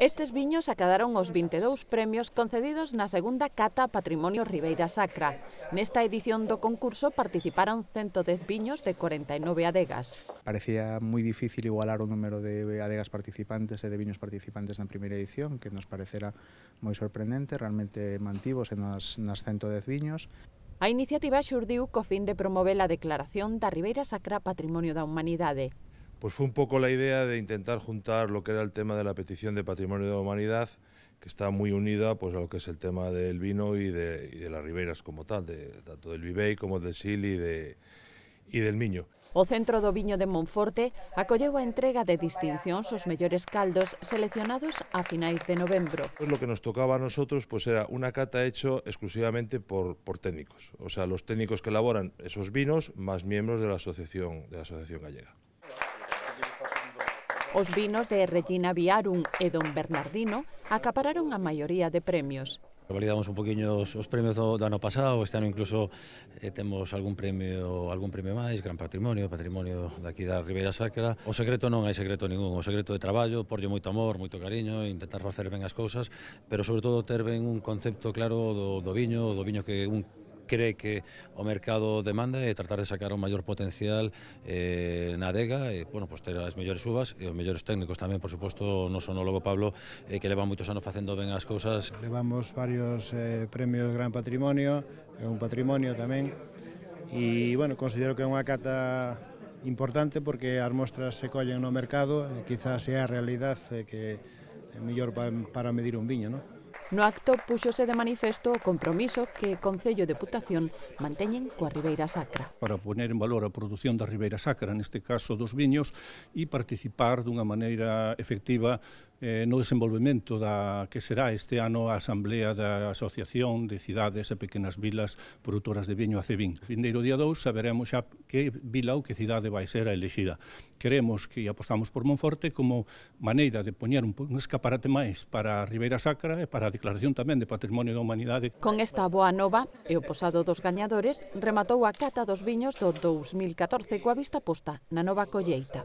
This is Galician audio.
Estes viños acadaron os 22 premios concedidos na segunda Cata Patrimonio Ribeira Sacra. Nesta edición do concurso participaron 110 viños de 49 adegas. Parecía moi difícil igualar o número de adegas participantes e de viños participantes na primeira edición, que nos parecera moi sorprendente, realmente mantivos nas, nas 110 viños. A iniciativa xurdiu co fin de promover a declaración da Ribeira Sacra Patrimonio da Humanidade, Pues fue un poco la idea de intentar juntar lo que era el tema de la petición de patrimonio de la humanidad, que está muy unida pues, a lo que es el tema del vino y de, y de las riberas como tal, de, tanto del Vivey como del Sil y, de, y del Miño. O Centro do Viño de Monforte acolleu a entrega de distincións os mellores caldos seleccionados a finais de novembro. Pues lo que nos tocaba a nosotros pues era una cata hecho exclusivamente por, por técnicos, o sea, los técnicos que elaboran esos vinos más miembros de la asociación, de la asociación gallega. Os vinos de Regina Viarum e Don Bernardino acapararon a maioría de premios. Validamos un poquinho os, os premios do, do ano pasado, este ano incluso eh, temos algún premio algún premio máis, Gran Patrimonio, Patrimonio daqui da Ribeira Sacra. O secreto non hai secreto ningún, o secreto de traballo, porlle moito amor, moito cariño, intentar facer ben as cousas, pero sobre todo ter ben un concepto claro do, do viño, do viño que un cree que o mercado demanda e tratar de sacar o maior potencial eh, na adega e, bueno, pues ter as mellores uvas e os mellores técnicos tamén, por suposto, no sonólogo Pablo, eh, que leva moitos anos facendo ben as cousas. Levamos varios eh, premios Gran Patrimonio, é un patrimonio tamén, e, bueno, considero que é unha cata importante porque as mostras se collen no mercado, e quizás sea a realidade eh, que é mellor para medir un viño, non? No acto puxose de manifesto o compromiso que o Concello e Deputación manteñen coa Ribeira Sacra. Para poner en valor a produción da Ribeira Sacra, neste caso dos viños, e participar dunha maneira efectiva eh, no desenvolvemento da que será este ano a Asamblea da Asociación de Cidades e Pequenas Vilas Produtoras de Viño Acevin. Vindeiro día 2 saberemos xa que vila ou que cidade vai ser a elexida. Queremos que apostamos por Monforte como maneira de poñer un, un escaparate máis para a Ribeira Sacra e para a Declaración tamén de Patrimonio da Humanidade. Con esta boa nova e o posado dos gañadores, rematou a cata dos viños do 2014 coa vista posta na nova colleita.